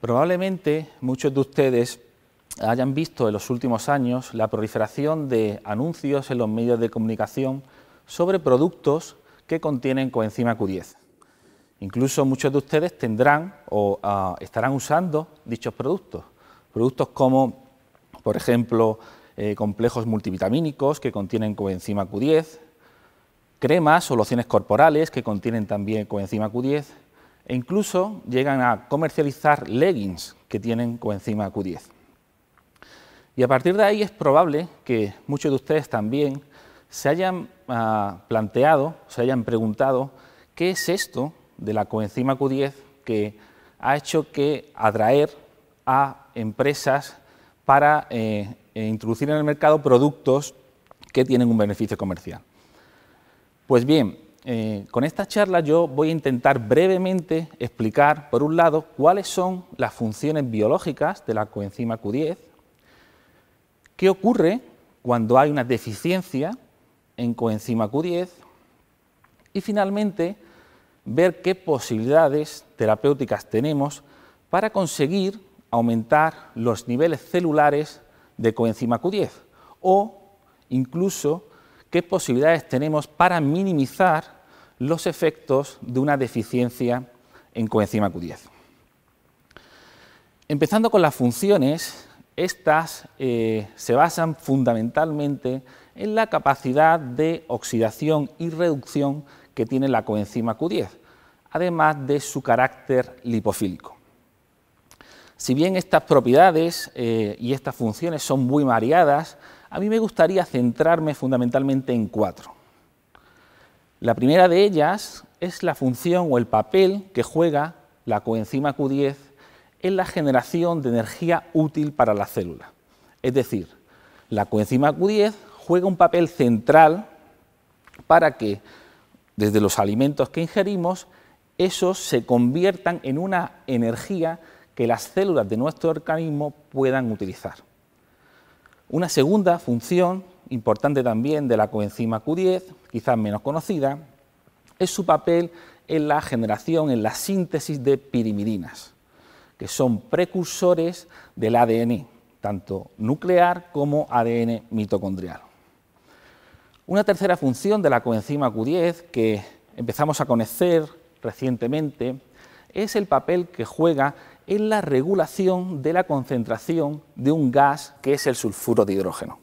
Probablemente muchos de ustedes hayan visto en los últimos años la proliferación de anuncios en los medios de comunicación sobre productos que contienen coenzima Q10. Incluso muchos de ustedes tendrán o ah, estarán usando dichos productos. Productos como, por ejemplo, eh, complejos multivitamínicos que contienen coenzima Q10, cremas o lociones corporales que contienen también coenzima Q10 e incluso llegan a comercializar leggings que tienen coenzima Q10. Y a partir de ahí es probable que muchos de ustedes también se hayan ah, planteado, se hayan preguntado qué es esto de la coenzima Q10 que ha hecho que atraer a empresas para eh, eh, introducir en el mercado productos que tienen un beneficio comercial. Pues bien, eh, con esta charla yo voy a intentar brevemente explicar, por un lado, cuáles son las funciones biológicas de la coenzima Q10, qué ocurre cuando hay una deficiencia en coenzima Q10 y finalmente ver qué posibilidades terapéuticas tenemos para conseguir aumentar los niveles celulares de coenzima Q10 o incluso qué posibilidades tenemos para minimizar los efectos de una deficiencia en coenzima Q10. Empezando con las funciones, estas eh, se basan fundamentalmente en la capacidad de oxidación y reducción que tiene la coenzima Q10, además de su carácter lipofílico. Si bien estas propiedades eh, y estas funciones son muy variadas, a mí me gustaría centrarme fundamentalmente en cuatro. La primera de ellas es la función o el papel que juega la coenzima Q10 en la generación de energía útil para la célula. Es decir, la coenzima Q10 juega un papel central para que desde los alimentos que ingerimos, esos se conviertan en una energía que las células de nuestro organismo puedan utilizar. Una segunda función importante también de la coenzima Q10, quizás menos conocida, es su papel en la generación, en la síntesis de pirimidinas, que son precursores del ADN, tanto nuclear como ADN mitocondrial. Una tercera función de la coenzima Q10 que empezamos a conocer recientemente es el papel que juega en la regulación de la concentración de un gas que es el sulfuro de hidrógeno.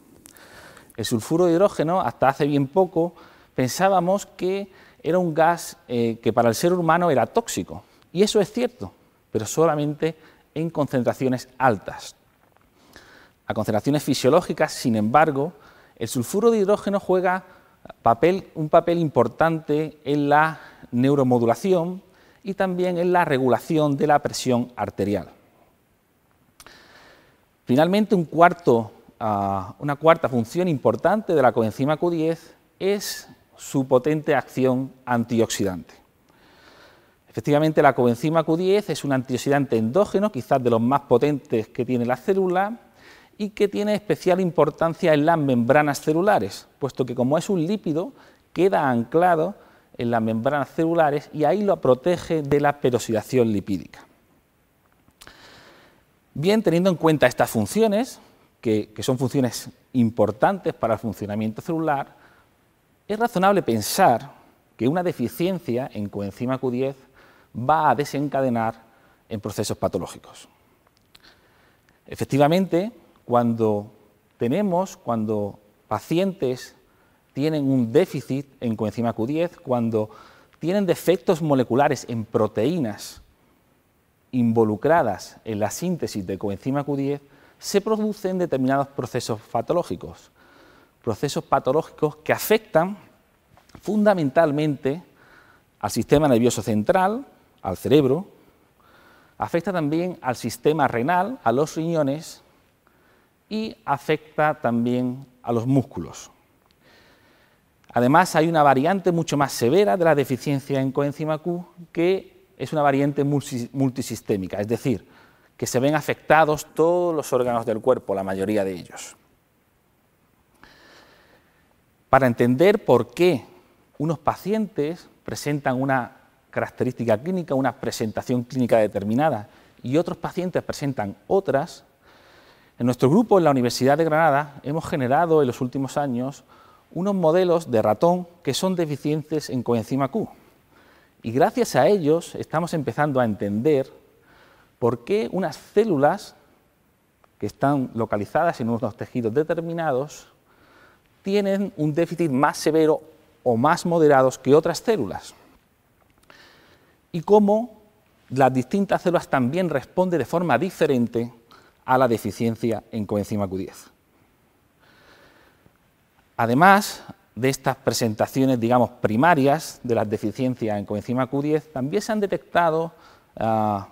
El sulfuro de hidrógeno, hasta hace bien poco, pensábamos que era un gas eh, que para el ser humano era tóxico. Y eso es cierto, pero solamente en concentraciones altas. A concentraciones fisiológicas, sin embargo, el sulfuro de hidrógeno juega un papel importante en la neuromodulación y también en la regulación de la presión arterial. Finalmente, un cuarto una cuarta función importante de la coenzima Q10 es su potente acción antioxidante. Efectivamente, la coenzima Q10 es un antioxidante endógeno, quizás de los más potentes que tiene la célula, y que tiene especial importancia en las membranas celulares, puesto que como es un lípido, queda anclado en las membranas celulares y ahí lo protege de la peroxidación lipídica. Bien, teniendo en cuenta estas funciones, que, son funciones importantes para el funcionamiento celular, es razonable pensar que una deficiencia en coenzima Q10 va a desencadenar en procesos patológicos. Efectivamente, cuando tenemos, cuando pacientes tienen un déficit en coenzima Q10, cuando tienen defectos moleculares en proteínas involucradas en la síntesis de coenzima Q10, se producen determinados procesos patológicos, procesos patológicos que afectan fundamentalmente al sistema nervioso central, al cerebro, afecta también al sistema renal, a los riñones y afecta también a los músculos. Además, hay una variante mucho más severa de la deficiencia en coenzima Q, que es una variante multisistémica, es decir, que se ven afectados todos los órganos del cuerpo, la mayoría de ellos. Para entender por qué unos pacientes presentan una característica clínica, una presentación clínica determinada, y otros pacientes presentan otras, en nuestro grupo en la Universidad de Granada hemos generado en los últimos años unos modelos de ratón que son deficientes en coenzima Q. Y gracias a ellos estamos empezando a entender por qué unas células que están localizadas en unos tejidos determinados tienen un déficit más severo o más moderados que otras células. Y cómo las distintas células también responden de forma diferente a la deficiencia en coenzima Q10. Además de estas presentaciones, digamos, primarias de las deficiencias en coenzima Q10, también se han detectado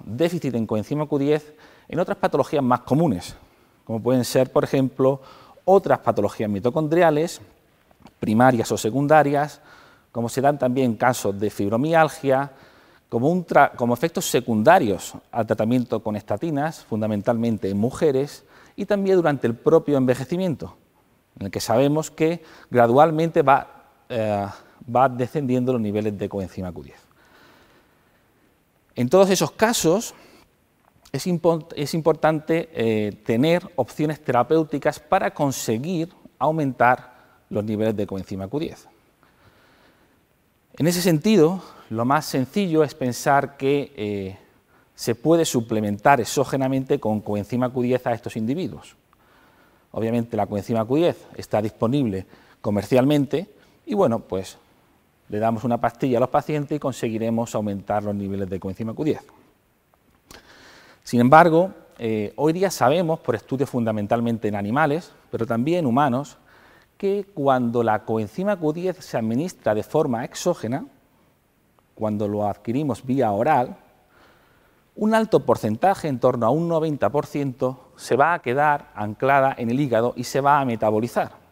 déficit en coenzima Q10 en otras patologías más comunes, como pueden ser, por ejemplo, otras patologías mitocondriales, primarias o secundarias, como se dan también casos de fibromialgia, como, efectos secundarios al tratamiento con estatinas, fundamentalmente en mujeres, y también durante el propio envejecimiento, en el que sabemos que gradualmente va eh, descendiendo los niveles de coenzima Q10. En todos esos casos, es, importante eh, tener opciones terapéuticas para conseguir aumentar los niveles de coenzima Q10. En ese sentido, lo más sencillo es pensar que eh, se puede suplementar exógenamente con coenzima Q10 a estos individuos. Obviamente la coenzima Q10 está disponible comercialmente y bueno, pues le damos una pastilla a los pacientes y conseguiremos aumentar los niveles de coenzima Q10. Sin embargo, eh, hoy día sabemos, por estudios fundamentalmente en animales, pero también en humanos, que cuando la coenzima Q10 se administra de forma exógena, cuando lo adquirimos vía oral, un alto porcentaje, en torno a un 90%, se va a quedar anclada en el hígado y se va a metabolizar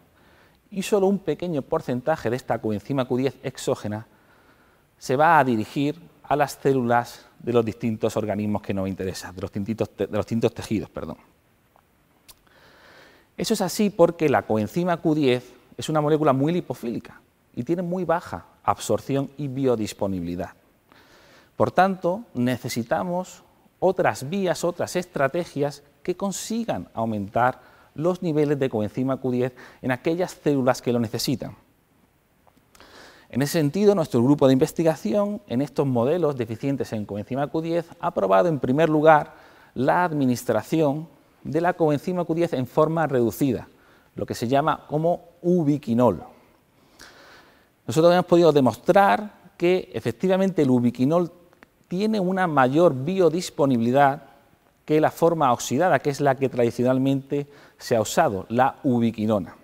y solo un pequeño porcentaje de esta coenzima Q10 exógena se va a dirigir a las células de los distintos organismos que nos interesan, de los distintos, tejidos. Perdón. Eso es así porque la coenzima Q10 es una molécula muy lipofílica y tiene muy baja absorción y biodisponibilidad. Por tanto, necesitamos otras vías, otras estrategias que consigan aumentar los niveles de coenzima Q10 en aquellas células que lo necesitan. En ese sentido, nuestro grupo de investigación en estos modelos deficientes en coenzima Q10 ha probado en primer lugar la administración de la coenzima Q10 en forma reducida, lo que se llama como ubiquinol. Nosotros hemos podido demostrar que efectivamente el ubiquinol tiene una mayor biodisponibilidad que la forma oxidada, que es la que tradicionalmente se ha usado, la ubiquinona.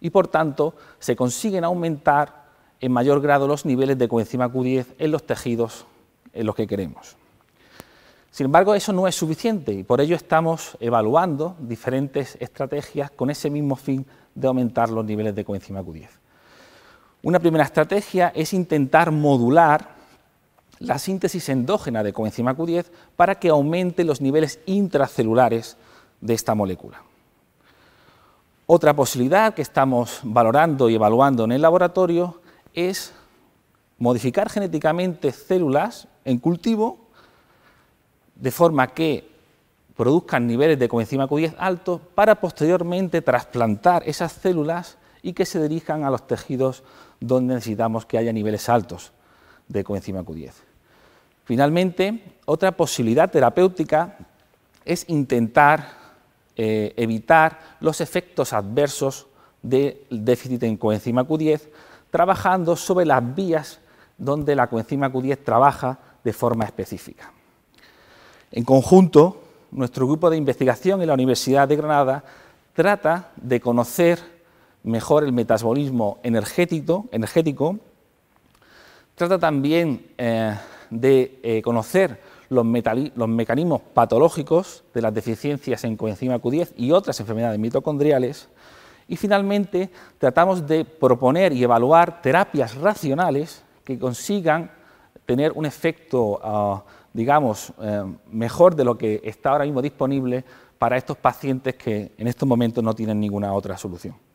Y por tanto, se consiguen aumentar en mayor grado los niveles de coenzima Q10 en los tejidos en los que queremos. Sin embargo, eso no es suficiente y por ello estamos evaluando diferentes estrategias con ese mismo fin de aumentar los niveles de coenzima Q10. Una primera estrategia es intentar modular la síntesis endógena de coenzima Q10 para que aumente los niveles intracelulares de esta molécula. Otra posibilidad que estamos valorando y evaluando en el laboratorio es modificar genéticamente células en cultivo de forma que produzcan niveles de coenzima Q10 altos para posteriormente trasplantar esas células y que se dirijan a los tejidos donde necesitamos que haya niveles altos de coenzima Q10. Finalmente, otra posibilidad terapéutica es intentar eh, evitar los efectos adversos del déficit en coenzima Q10, trabajando sobre las vías donde la coenzima Q10 trabaja de forma específica. En conjunto, nuestro grupo de investigación en la Universidad de Granada trata de conocer mejor el metabolismo energético, trata también eh, de eh, conocer los, mecanismos patológicos de las deficiencias en coenzima Q10 y otras enfermedades mitocondriales. Y finalmente, tratamos de proponer y evaluar terapias racionales que consigan tener un efecto, ah, digamos, eh, mejor de lo que está ahora mismo disponible para estos pacientes que en estos momentos no tienen ninguna otra solución.